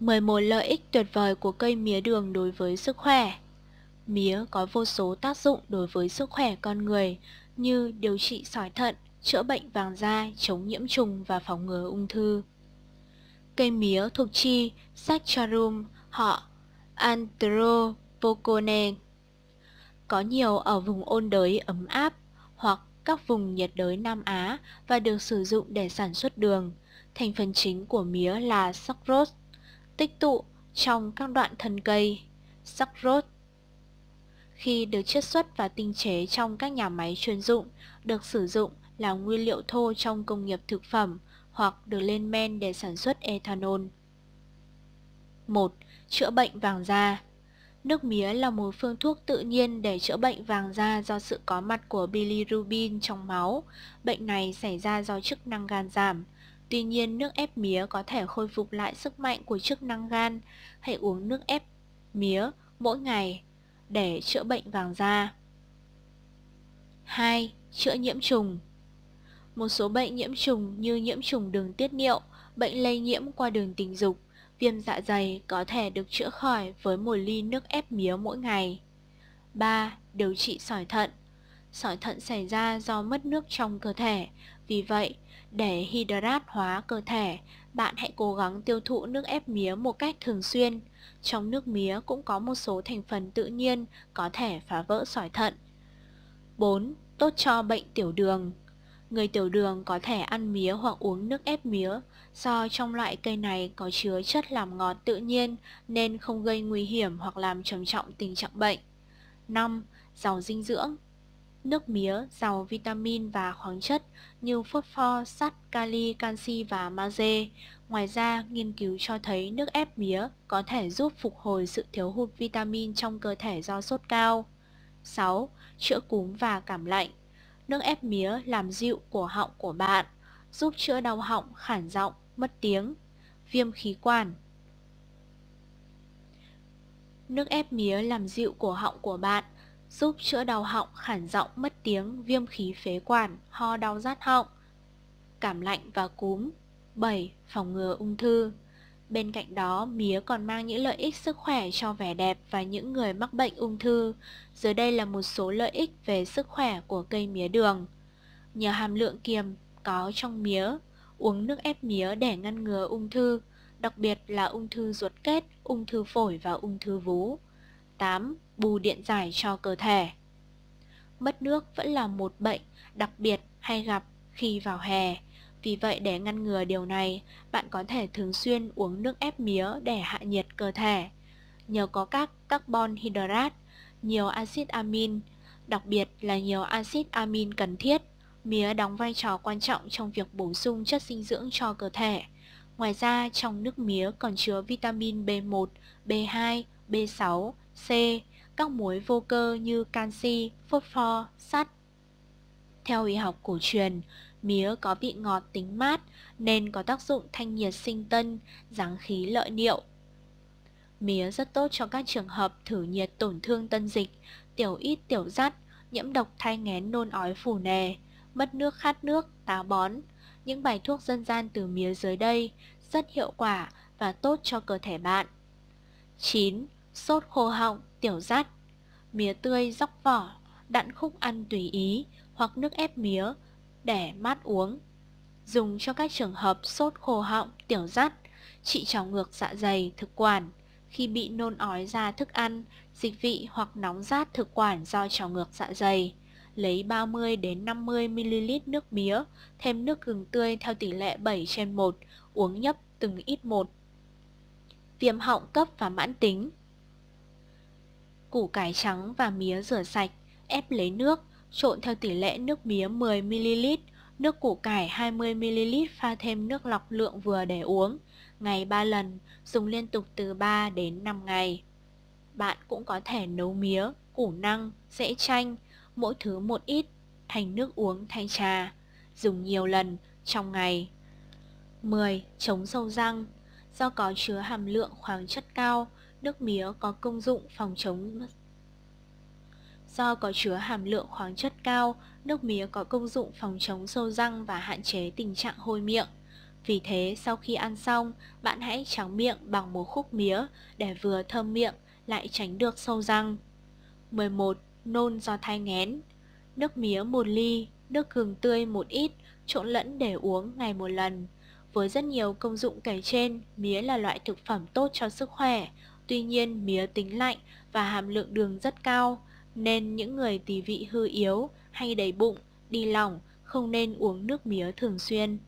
11 lợi ích tuyệt vời của cây mía đường đối với sức khỏe Mía có vô số tác dụng đối với sức khỏe con người như điều trị sỏi thận, chữa bệnh vàng da, chống nhiễm trùng và phòng ngừa ung thư. Cây mía thuộc chi Saccharum họ Anthropocone có nhiều ở vùng ôn đới ấm áp hoặc các vùng nhiệt đới Nam Á và được sử dụng để sản xuất đường. Thành phần chính của mía là sucrose, tích tụ trong các đoạn thân cây, sắc rốt. Khi được chiết xuất và tinh chế trong các nhà máy chuyên dụng, được sử dụng là nguyên liệu thô trong công nghiệp thực phẩm hoặc được lên men để sản xuất ethanol. 1. Chữa bệnh vàng da Nước mía là một phương thuốc tự nhiên để chữa bệnh vàng da do sự có mặt của bilirubin trong máu. Bệnh này xảy ra do chức năng gan giảm, Tuy nhiên, nước ép mía có thể khôi phục lại sức mạnh của chức năng gan. Hãy uống nước ép mía mỗi ngày để chữa bệnh vàng da. 2. Chữa nhiễm trùng Một số bệnh nhiễm trùng như nhiễm trùng đường tiết niệu, bệnh lây nhiễm qua đường tình dục, viêm dạ dày có thể được chữa khỏi với một ly nước ép mía mỗi ngày. 3. Điều trị sỏi thận Sỏi thận xảy ra do mất nước trong cơ thể, vì vậy, để hydrat hóa cơ thể, bạn hãy cố gắng tiêu thụ nước ép mía một cách thường xuyên. Trong nước mía cũng có một số thành phần tự nhiên có thể phá vỡ sỏi thận. 4. Tốt cho bệnh tiểu đường Người tiểu đường có thể ăn mía hoặc uống nước ép mía, do trong loại cây này có chứa chất làm ngọt tự nhiên nên không gây nguy hiểm hoặc làm trầm trọng tình trạng bệnh. 5. Giàu dinh dưỡng Nước mía giàu vitamin và khoáng chất như phốt pho, sắt, kali, canxi và magie. Ngoài ra, nghiên cứu cho thấy nước ép mía có thể giúp phục hồi sự thiếu hụt vitamin trong cơ thể do sốt cao. 6. Chữa cúm và cảm lạnh Nước ép mía làm dịu cổ họng của bạn, giúp chữa đau họng, khản giọng, mất tiếng, viêm khí quản, Nước ép mía làm dịu cổ họng của bạn giúp chữa đau họng, khản giọng, mất tiếng, viêm khí phế quản, ho đau rát họng, cảm lạnh và cúm. 7. Phòng ngừa ung thư Bên cạnh đó, mía còn mang những lợi ích sức khỏe cho vẻ đẹp và những người mắc bệnh ung thư. Dưới đây là một số lợi ích về sức khỏe của cây mía đường. Nhờ hàm lượng kiềm có trong mía, uống nước ép mía để ngăn ngừa ung thư, đặc biệt là ung thư ruột kết, ung thư phổi và ung thư vú. 8 bù điện giải cho cơ thể. Mất nước vẫn là một bệnh đặc biệt hay gặp khi vào hè. Vì vậy để ngăn ngừa điều này, bạn có thể thường xuyên uống nước ép mía để hạ nhiệt cơ thể. Nhờ có các carbon hydrate, nhiều axit amin, đặc biệt là nhiều axit amin cần thiết, mía đóng vai trò quan trọng trong việc bổ sung chất dinh dưỡng cho cơ thể. Ngoài ra, trong nước mía còn chứa vitamin B1, B2, B6, C, các muối vô cơ như canxi, phốt pho, sắt. Theo y học cổ truyền, mía có vị ngọt tính mát nên có tác dụng thanh nhiệt sinh tân, giáng khí lợi niệu. Mía rất tốt cho các trường hợp thử nhiệt tổn thương tân dịch, tiểu ít tiểu rắt, nhiễm độc thai nghén, nôn ói phù nề, mất nước khát nước, táo bón. Những bài thuốc dân gian từ mía dưới đây rất hiệu quả và tốt cho cơ thể bạn. 9 sốt khô họng, tiểu rát. Mía tươi róc vỏ, đặn khúc ăn tùy ý hoặc nước ép mía để mát uống. Dùng cho các trường hợp sốt khô họng, tiểu rát, trị trào ngược dạ dày, thực quản. Khi bị nôn ói ra thức ăn, dịch vị hoặc nóng rát thực quản do trào ngược dạ dày, lấy 30 đến 50 ml nước mía, thêm nước gừng tươi theo tỷ lệ 7 trên 1, uống nhấp từng ít một. Viêm họng cấp và mãn tính củ cải trắng và mía rửa sạch, ép lấy nước, trộn theo tỷ lệ nước mía 10ml, nước củ cải 20ml pha thêm nước lọc lượng vừa để uống, ngày 3 lần, dùng liên tục từ 3 đến 5 ngày. Bạn cũng có thể nấu mía, củ năng, dễ chanh, mỗi thứ một ít, thành nước uống thay trà, dùng nhiều lần trong ngày. 10. Chống sâu răng Do có chứa hàm lượng khoáng chất cao, nước mía có công dụng phòng chống Do có chứa hàm lượng khoáng chất cao, nước mía có công dụng phòng chống sâu răng và hạn chế tình trạng hôi miệng. Vì thế, sau khi ăn xong, bạn hãy tráng miệng bằng một khúc mía để vừa thơm miệng lại tránh được sâu răng. 11. Nôn do thai nghén Nước mía 1 ly, nước gừng tươi một ít, trộn lẫn để uống ngày một lần. Với rất nhiều công dụng kể trên, mía là loại thực phẩm tốt cho sức khỏe, Tuy nhiên mía tính lạnh và hàm lượng đường rất cao, nên những người tỳ vị hư yếu hay đầy bụng, đi lỏng không nên uống nước mía thường xuyên.